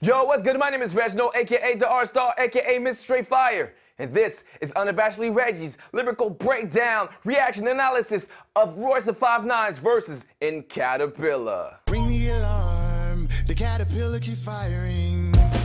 Yo, what's good? My name is Reginald, aka the R Star, aka Miss Straight Fire. And this is Unabashedly Reggie's lyrical breakdown, reaction, analysis of Royce of Five Nines versus in Caterpillar. Ring the alarm, the caterpillar keeps firing.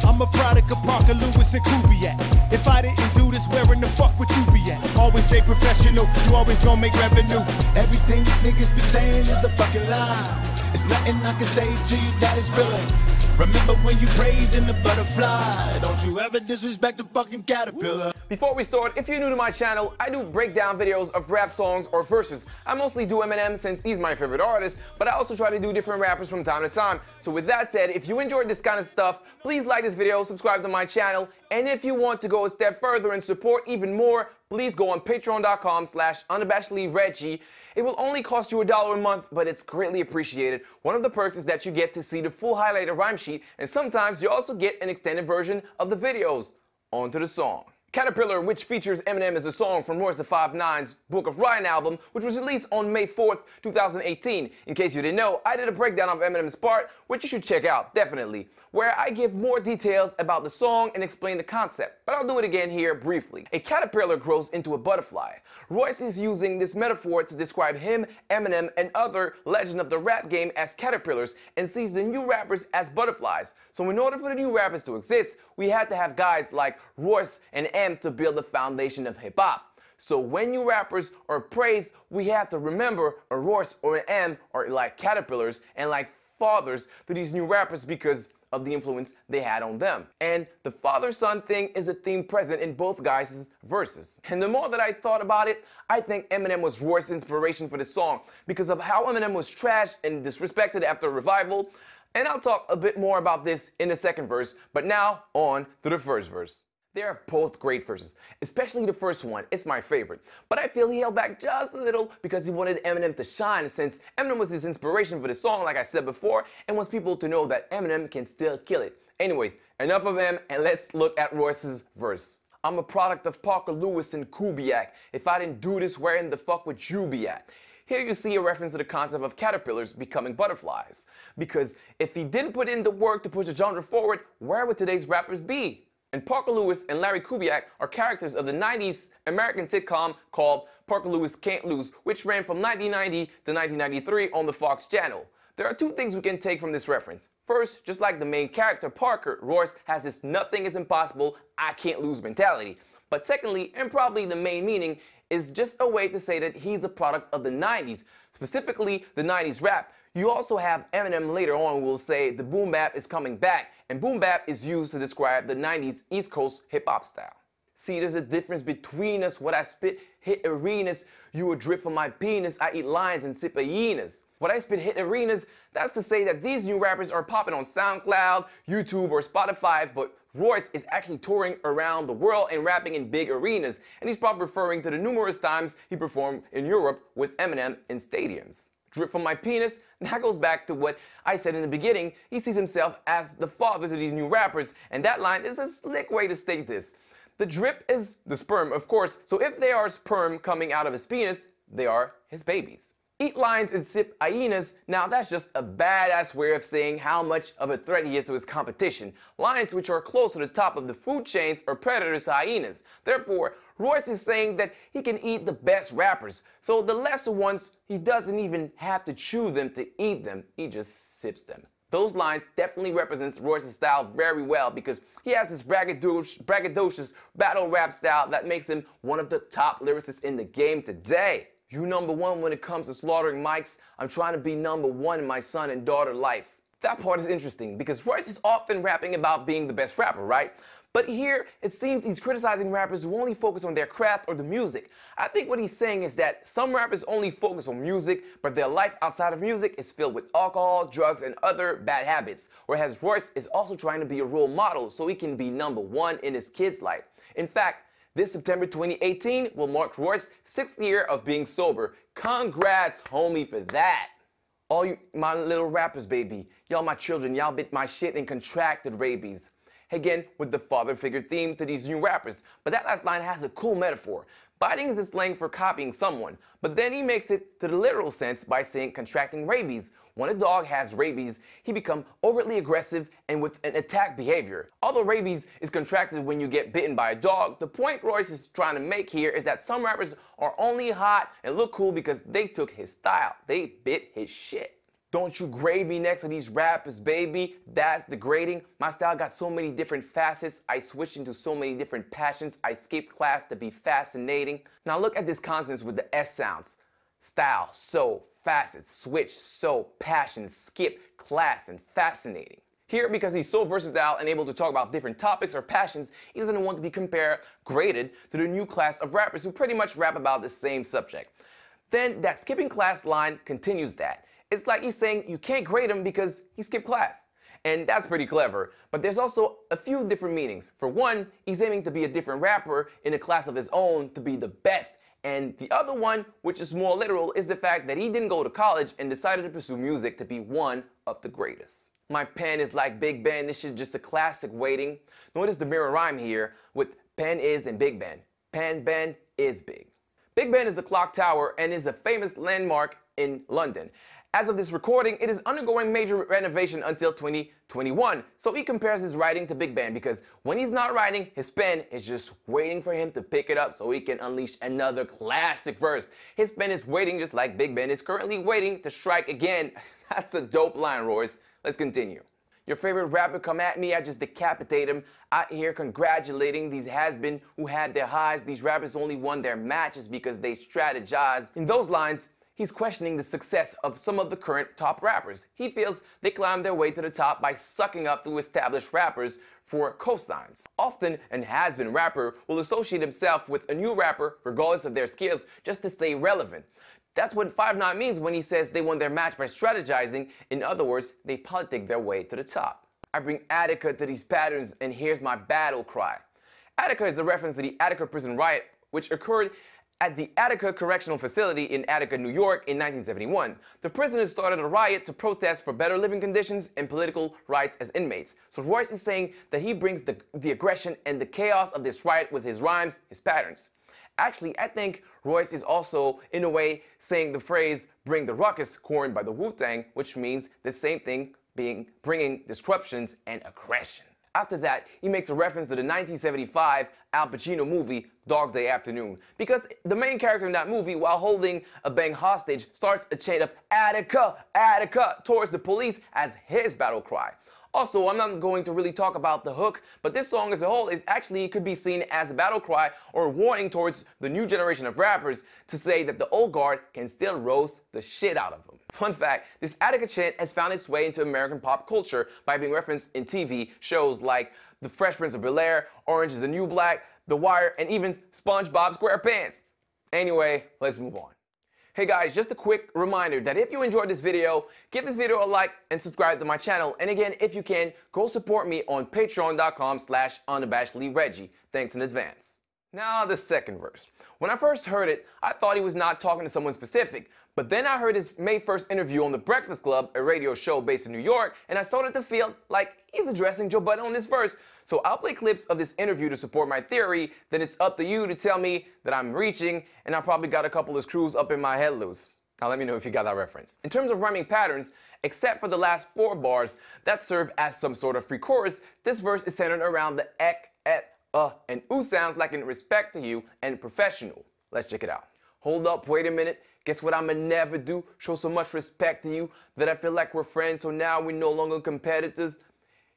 I'm a product of Parker Lewis and Kubiak. If I didn't do this, where in the fuck would you be at? Always stay professional, you always gonna make revenue. Everything these niggas be saying is a fucking lie. It's nothing I can say to you that is real. Remember when you praising the butterfly? Don't you ever disrespect the fucking caterpillar. Before we start, if you're new to my channel, I do breakdown videos of rap songs or verses. I mostly do Eminem since he's my favorite artist, but I also try to do different rappers from time to time. So with that said, if you enjoyed this kind of stuff, please like this video, subscribe to my channel, and if you want to go a step further and support even more, please go on patreon.com slash unabashedlyreggie. It will only cost you a dollar a month, but it's greatly appreciated. One of the perks is that you get to see the full highlighted rhyme sheet, and sometimes you also get an extended version of the videos. On to the song. Caterpillar, which features Eminem as a song from Royce of Five Nine's Book of Ryan album, which was released on May 4th, 2018. In case you didn't know, I did a breakdown of Eminem's part, which you should check out, definitely, where I give more details about the song and explain the concept, but I'll do it again here briefly. A caterpillar grows into a butterfly. Royce is using this metaphor to describe him, Eminem, and other legend of the rap game as caterpillars and sees the new rappers as butterflies. So in order for the new rappers to exist, we had to have guys like Royce and M to build the foundation of hip hop. So when new rappers are praised, we have to remember a Royce or an M are like caterpillars and like fathers to these new rappers because of the influence they had on them. And the father son thing is a theme present in both guys' verses. And the more that I thought about it, I think Eminem was Royce's inspiration for this song because of how Eminem was trashed and disrespected after revival. And I'll talk a bit more about this in the second verse, but now on to the first verse. They're both great verses, especially the first one. It's my favorite. But I feel he held back just a little because he wanted Eminem to shine since Eminem was his inspiration for the song, like I said before, and wants people to know that Eminem can still kill it. Anyways, enough of him and let's look at Royce's verse. I'm a product of Parker Lewis and Kubiak. If I didn't do this, where in the fuck would you be at? Here you see a reference to the concept of caterpillars becoming butterflies. Because if he didn't put in the work to push the genre forward, where would today's rappers be? and Parker Lewis and Larry Kubiak are characters of the 90s American sitcom called Parker Lewis Can't Lose, which ran from 1990 to 1993 on the Fox Channel. There are two things we can take from this reference. First, just like the main character Parker, Royce has this nothing is impossible, I can't lose mentality. But secondly, and probably the main meaning, is just a way to say that he's a product of the 90s, specifically the 90s rap. You also have Eminem later on will say the boom bap is coming back and boom bap is used to describe the 90s East Coast hip hop style. See, there's a difference between us. What I spit hit arenas, you would drip from my penis. I eat lions and sip hyenas. What I spit hit arenas, that's to say that these new rappers are popping on SoundCloud, YouTube, or Spotify, but Royce is actually touring around the world and rapping in big arenas, and he's probably referring to the numerous times he performed in Europe with Eminem in stadiums drip from my penis. That goes back to what I said in the beginning. He sees himself as the father to these new rappers, and that line is a slick way to state this. The drip is the sperm, of course, so if they are sperm coming out of his penis, they are his babies eat lions and sip hyenas, now that's just a badass way of saying how much of a threat he is to his competition. Lions, which are close to the top of the food chains, are predators to hyenas. Therefore, Royce is saying that he can eat the best rappers, so the lesser ones, he doesn't even have to chew them to eat them, he just sips them. Those lines definitely represents Royce's style very well because he has this braggadocious battle rap style that makes him one of the top lyricists in the game today. You number one when it comes to slaughtering mics. I'm trying to be number one in my son and daughter life. That part is interesting because Royce is often rapping about being the best rapper, right? But here, it seems he's criticizing rappers who only focus on their craft or the music. I think what he's saying is that some rappers only focus on music, but their life outside of music is filled with alcohol, drugs, and other bad habits. Whereas Royce is also trying to be a role model so he can be number one in his kid's life. In fact, this September 2018 will mark Roy's sixth year of being sober. Congrats, homie, for that. All you, my little rappers, baby. Y'all my children, y'all bit my shit and contracted rabies. Again, with the father figure theme to these new rappers, but that last line has a cool metaphor. Biting is a slang for copying someone, but then he makes it to the literal sense by saying contracting rabies, when a dog has rabies, he becomes overtly aggressive and with an attack behavior. Although rabies is contracted when you get bitten by a dog, the point Royce is trying to make here is that some rappers are only hot and look cool because they took his style. They bit his shit. Don't you grade me next to these rappers, baby. That's degrading. My style got so many different facets. I switched into so many different passions. I skipped class to be fascinating. Now look at this consonants with the S sounds. Style, soul, facets, switch, sew, passion, skip, class, and fascinating. Here, because he's so versatile and able to talk about different topics or passions, he doesn't want to be compared, graded, to the new class of rappers who pretty much rap about the same subject. Then that skipping class line continues that. It's like he's saying you can't grade him because he skipped class. And that's pretty clever. But there's also a few different meanings. For one, he's aiming to be a different rapper in a class of his own to be the best and the other one, which is more literal, is the fact that he didn't go to college and decided to pursue music to be one of the greatest. My pen is like Big Ben, this is just a classic waiting. Notice the mirror rhyme here with pen is and Big Ben. Pen Ben is big. Big Ben is a clock tower and is a famous landmark in London. As of this recording, it is undergoing major renovation until 2021. So he compares his writing to Big Ben because when he's not writing, his pen is just waiting for him to pick it up so he can unleash another classic verse. His pen is waiting just like Big Ben is currently waiting to strike again. That's a dope line, Royce. Let's continue. Your favorite rapper come at me, I just decapitate him. Out here congratulating these has-been who had their highs. These rappers only won their matches because they strategized. In those lines, he's questioning the success of some of the current top rappers. He feels they climbed their way to the top by sucking up to established rappers for cosigns. Often, an has been rapper will associate himself with a new rapper regardless of their skills just to stay relevant. That's what 5 9 means when he says they won their match by strategizing. In other words, they politic their way to the top. I bring Attica to these patterns, and here's my battle cry. Attica is a reference to the Attica prison riot, which occurred at the Attica Correctional Facility in Attica, New York in 1971, the prisoners started a riot to protest for better living conditions and political rights as inmates. So Royce is saying that he brings the, the aggression and the chaos of this riot with his rhymes, his patterns. Actually, I think Royce is also, in a way, saying the phrase, bring the ruckus, coined by the Wu Tang, which means the same thing being bringing disruptions and aggression. After that, he makes a reference to the 1975 Al Pacino movie, Dog Day Afternoon, because the main character in that movie, while holding a bank hostage, starts a chain of Attica, Attica towards the police as his battle cry. Also, I'm not going to really talk about the hook, but this song as a whole is actually could be seen as a battle cry or a warning towards the new generation of rappers to say that the old guard can still roast the shit out of them. Fun fact, this Attica chant has found its way into American pop culture by being referenced in TV shows like The Fresh Prince of Bel-Air, Orange is the New Black, The Wire, and even SpongeBob SquarePants. Anyway, let's move on. Hey guys, just a quick reminder that if you enjoyed this video, give this video a like and subscribe to my channel. And again, if you can, go support me on patreon.com slash unabashedlyreggie. Thanks in advance. Now the second verse. When I first heard it, I thought he was not talking to someone specific, but then I heard his May 1st interview on The Breakfast Club, a radio show based in New York, and I started to feel like he's addressing Joe Budden on this verse, so I'll play clips of this interview to support my theory, then it's up to you to tell me that I'm reaching and I probably got a couple of screws up in my head loose. Now let me know if you got that reference. In terms of rhyming patterns, except for the last four bars that serve as some sort of pre-chorus, this verse is centered around the ek, et, uh, and oo sounds like in respect to you and professional. Let's check it out. Hold up, wait a minute. Guess what I'ma never do? Show so much respect to you that I feel like we're friends, so now we're no longer competitors.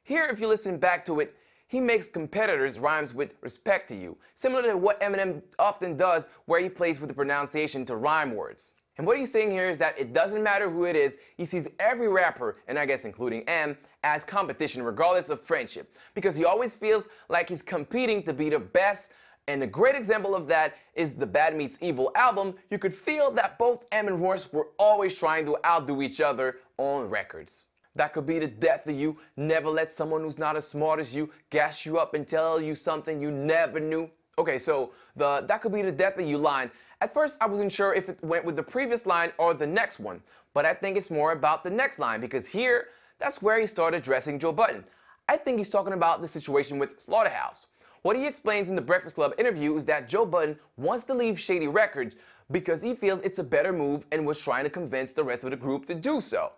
Here, if you listen back to it, he makes competitors rhymes with respect to you, similar to what Eminem often does where he plays with the pronunciation to rhyme words. And what he's saying here is that it doesn't matter who it is, he sees every rapper, and I guess including M, as competition regardless of friendship, because he always feels like he's competing to be the best. And a great example of that is the Bad Meets Evil album. You could feel that both M and Royce were always trying to outdo each other on records that could be the death of you. Never let someone who's not as smart as you gas you up and tell you something you never knew. Okay, so the that could be the death of you line. At first, I wasn't sure if it went with the previous line or the next one, but I think it's more about the next line because here, that's where he started addressing Joe Button. I think he's talking about the situation with Slaughterhouse. What he explains in the Breakfast Club interview is that Joe Button wants to leave Shady Records because he feels it's a better move and was trying to convince the rest of the group to do so.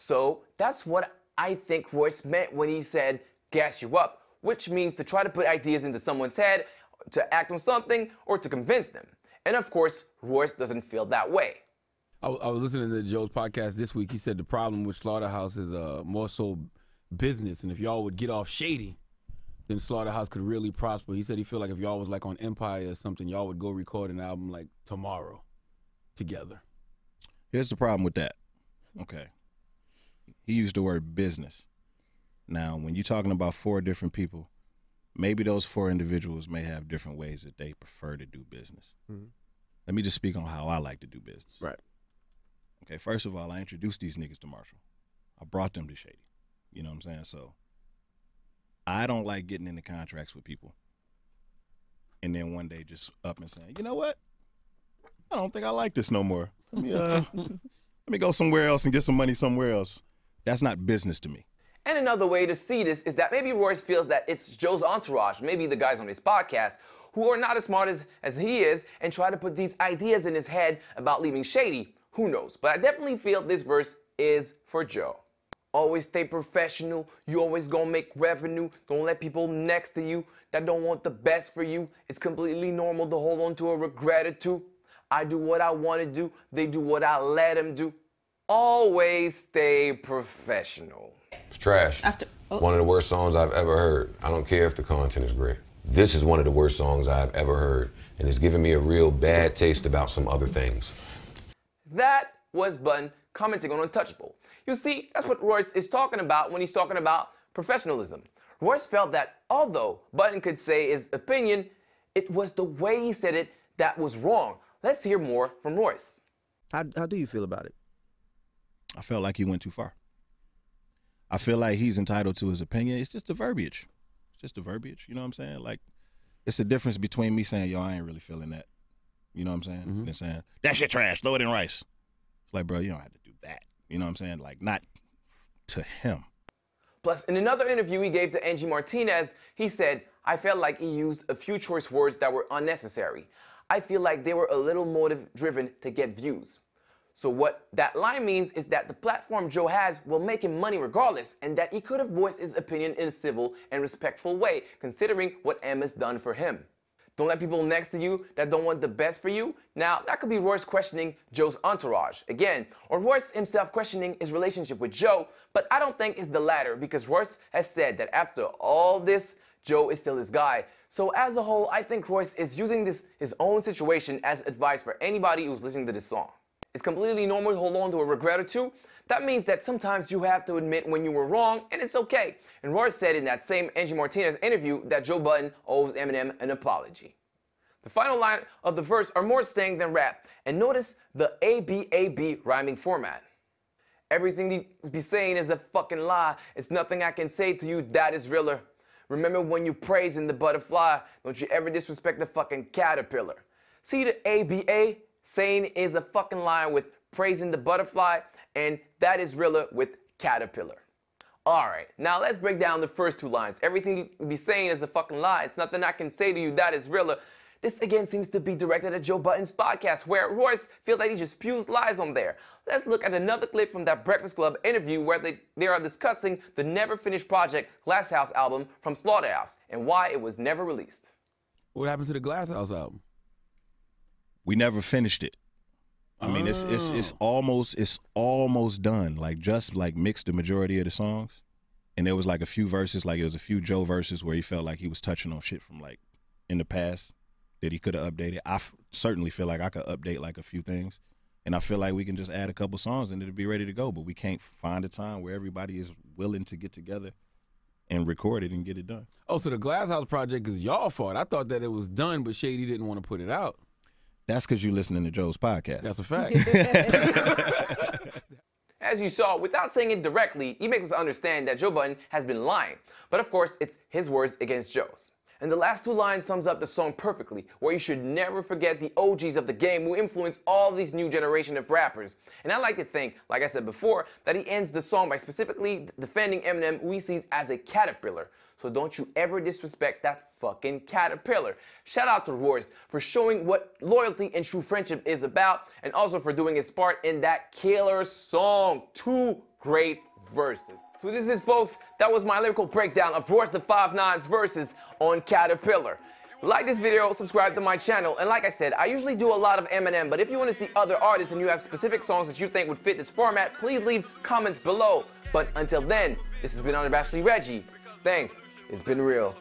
So that's what I think Royce meant when he said gas you up, which means to try to put ideas into someone's head, to act on something, or to convince them. And of course, Royce doesn't feel that way. I, I was listening to Joe's podcast this week. He said the problem with Slaughterhouse is uh, more so business, and if y'all would get off shady, then Slaughterhouse could really prosper. He said he feel like if y'all was like on Empire or something, y'all would go record an album like tomorrow together. Here's the problem with that. Okay he used the word business. Now, when you're talking about four different people, maybe those four individuals may have different ways that they prefer to do business. Mm-hmm. Let me just speak on how I like to do business. Right. Okay, first of all, I introduced these niggas to Marshall. I brought them to Shady. You know what I'm saying? So I don't like getting into contracts with people and then one day just up and saying, you know what? I don't think I like this no more. Let me, uh, let me go somewhere else and get some money somewhere else. That's not business to me. And another way to see this is that maybe Royce feels that it's Joe's entourage, maybe the guys on his podcast, who are not as smart as, as he is and try to put these ideas in his head about leaving Shady. Who knows? But I definitely feel this verse is for Joe. Always stay professional. You always gonna make revenue. Don't let people next to you that don't want the best for you. It's completely normal to hold on to a regret or two. I do what I wanna do, they do what I let them do always stay professional. It's trash. After, oh. One of the worst songs I've ever heard. I don't care if the content is great. This is one of the worst songs I've ever heard, and it's giving me a real bad taste about some other things. That was Bun commenting on Untouchable. You see, that's what Royce is talking about when he's talking about professionalism. Royce felt that although Button could say his opinion, it was the way he said it that was wrong. Let's hear more from Royce. How, how do you feel about it? I felt like he went too far. I feel like he's entitled to his opinion. It's just the verbiage. It's just the verbiage. You know what I'm saying? Like, it's a difference between me saying, yo, I ain't really feeling that. You know what I'm saying? Mm-hmm. And saying, that shit trash, throw it in rice. It's like, bro, you don't have to do that. You know what I'm saying? Like, not to him. Plus, in another interview he gave to Angie Martinez, he said, I felt like he used a few choice words that were unnecessary. I feel like they were a little motive driven to get views. So what that line means is that the platform Joe has will make him money regardless and that he could have voiced his opinion in a civil and respectful way considering what M has done for him. Don't let people next to you that don't want the best for you. Now, that could be Royce questioning Joe's entourage again, or Royce himself questioning his relationship with Joe, but I don't think it's the latter because Royce has said that after all this, Joe is still his guy. So as a whole, I think Royce is using this his own situation as advice for anybody who's listening to this song. It's completely normal to hold on to a regret or two. That means that sometimes you have to admit when you were wrong, and it's okay. And Ror said in that same Angie Martinez interview that Joe Budden owes Eminem an apology. The final line of the verse are more slang than rap, and notice the ABAB rhyming format. Everything he's be saying is a fucking lie. It's nothing I can say to you that is realer. Remember when you praising the butterfly, don't you ever disrespect the fucking caterpillar. See the ABA? Saying is a fucking lie with praising the butterfly, and that is Rilla with caterpillar. Alright, now let's break down the first two lines. Everything you be saying is a fucking lie. It's nothing I can say to you that is Rilla. This again seems to be directed at Joe Button's podcast, where Royce feels that he just spews lies on there. Let's look at another clip from that Breakfast Club interview where they, they are discussing the never finished project Glasshouse album from Slaughterhouse and why it was never released. What happened to the Glasshouse album? we never finished it. I mean, it's it's it's oh. almost it's almost done. Like just like mixed the majority of the songs, and there was like a few verses, like it was a few Joe verses where he felt like he was touching on shit from like in the past that he could have updated. I f- certainly feel like I could update like a few things, and I feel like we can just add a couple songs and it'll be ready to go. But we can't find a time where everybody is willing to get together and record it and get it done. Oh, so the Glasshouse project is y'all fault. I thought that it was done, but Shady didn't want to put it out. That's because you're listening to Joe's podcast. That's a fact. As you saw, without saying it directly, he makes us understand that Joe Button has been lying. But of course, it's his words against Joe's. And the last two lines sums up the song perfectly, where you should never forget the OGs of the game who influence all these new generation of rappers. And I like to think, like I said before, that he ends the song by specifically defending Eminem who he sees as a caterpillar, so don't you ever disrespect that fucking caterpillar. Shout out to Royce for showing what loyalty and true friendship is about and also for doing his part in that killer song. Two great verses. So this is folks, that was my lyrical breakdown of Royce the Five Nines verses on Caterpillar. Like this video, subscribe to my channel, and like I said, I usually do a lot of Eminem, but if you want to see other artists and you have specific songs that you think would fit this format, please leave comments below. But until then, this has been Unabashedly Reggie. Thanks. It's been real.